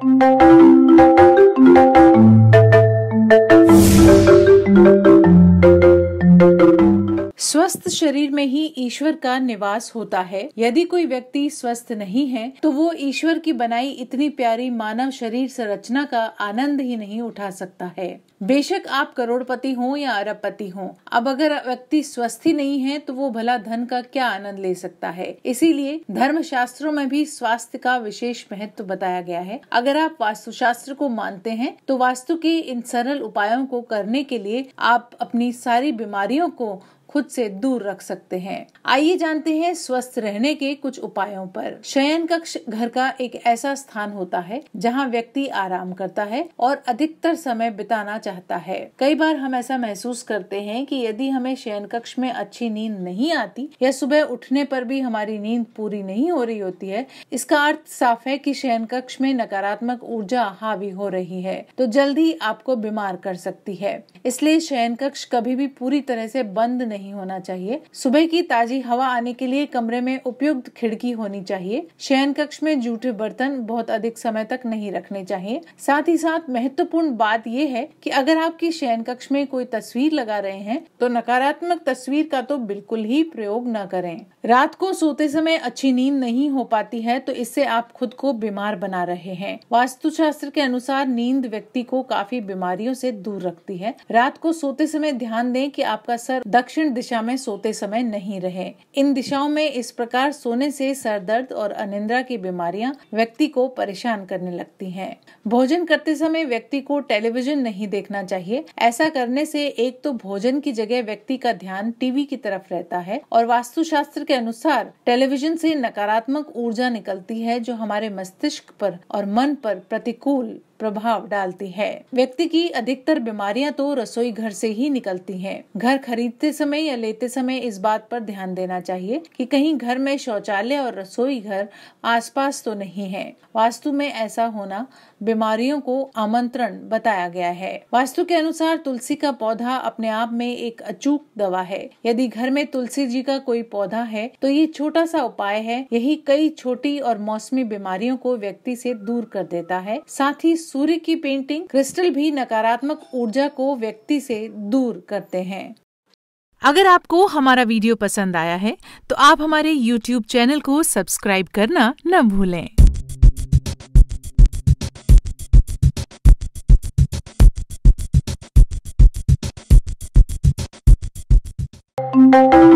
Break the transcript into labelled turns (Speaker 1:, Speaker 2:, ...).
Speaker 1: Música स्वस्थ शरीर में ही ईश्वर का निवास होता है यदि कोई व्यक्ति स्वस्थ नहीं है तो वो ईश्वर की बनाई इतनी प्यारी मानव शरीर संरचना का आनंद ही नहीं उठा सकता है बेशक आप करोड़पति हो या अरबपति हो अब अगर व्यक्ति स्वस्थ ही नहीं है तो वो भला धन का क्या आनंद ले सकता है इसीलिए धर्म शास्त्रों में भी स्वास्थ्य का विशेष महत्व बताया गया है अगर आप वास्तु शास्त्र को मानते हैं तो वास्तु के इन सरल उपायों को करने के लिए आप अपनी सारी बीमारियों को खुद से दूर रख सकते हैं आइए जानते हैं स्वस्थ रहने के कुछ उपायों पर शयन कक्ष घर का एक ऐसा स्थान होता है जहां व्यक्ति आराम करता है और अधिकतर समय बिताना चाहता है कई बार हम ऐसा महसूस करते हैं कि यदि हमें शयन कक्ष में अच्छी नींद नहीं आती या सुबह उठने पर भी हमारी नींद पूरी नहीं हो रही होती है इसका अर्थ साफ है की शयन कक्ष में नकारात्मक ऊर्जा हावी हो रही है तो जल्द ही आपको बीमार कर सकती है इसलिए शयन कक्ष कभी भी पूरी तरह से बंद नहीं नहीं होना चाहिए सुबह की ताजी हवा आने के लिए कमरे में उपयुक्त खिड़की होनी चाहिए शयन कक्ष में जूठे बर्तन बहुत अधिक समय तक नहीं रखने चाहिए साथ ही साथ महत्वपूर्ण बात यह है कि अगर आपकी शयन कक्ष में कोई तस्वीर लगा रहे हैं तो नकारात्मक तस्वीर का तो बिल्कुल ही प्रयोग न करें रात को सोते समय अच्छी नींद नहीं हो पाती है तो इससे आप खुद को बीमार बना रहे हैं शास्त्र के अनुसार नींद व्यक्ति को काफी बीमारियों से दूर रखती है रात को सोते समय ध्यान दें कि आपका सर दक्षिण दिशा में सोते समय नहीं रहे इन दिशाओं में इस प्रकार सोने से सर दर्द और अनिंद्रा की बीमारियां व्यक्ति को परेशान करने लगती हैं। भोजन करते समय व्यक्ति को टेलीविजन नहीं देखना चाहिए ऐसा करने से एक तो भोजन की जगह व्यक्ति का ध्यान टीवी की तरफ रहता है और वास्तुशास्त्र के अनुसार टेलीविजन से नकारात्मक ऊर्जा निकलती है जो हमारे मस्तिष्क पर और मन पर प्रतिकूल प्रभाव डालती है व्यक्ति की अधिकतर बीमारियां तो रसोई घर से ही निकलती हैं। घर खरीदते समय या लेते समय इस बात पर ध्यान देना चाहिए कि कहीं घर में शौचालय और रसोई घर आसपास तो नहीं है वास्तु में ऐसा होना बीमारियों को आमंत्रण बताया गया है वास्तु के अनुसार तुलसी का पौधा अपने आप में एक अचूक दवा है यदि घर में तुलसी जी का कोई पौधा है तो ये छोटा सा उपाय है यही कई छोटी और मौसमी बीमारियों को व्यक्ति से दूर कर देता है साथ ही सूर्य की पेंटिंग क्रिस्टल भी नकारात्मक ऊर्जा को व्यक्ति से दूर करते हैं अगर आपको हमारा वीडियो पसंद आया है तो आप हमारे YouTube चैनल को सब्सक्राइब करना न भूलें thank you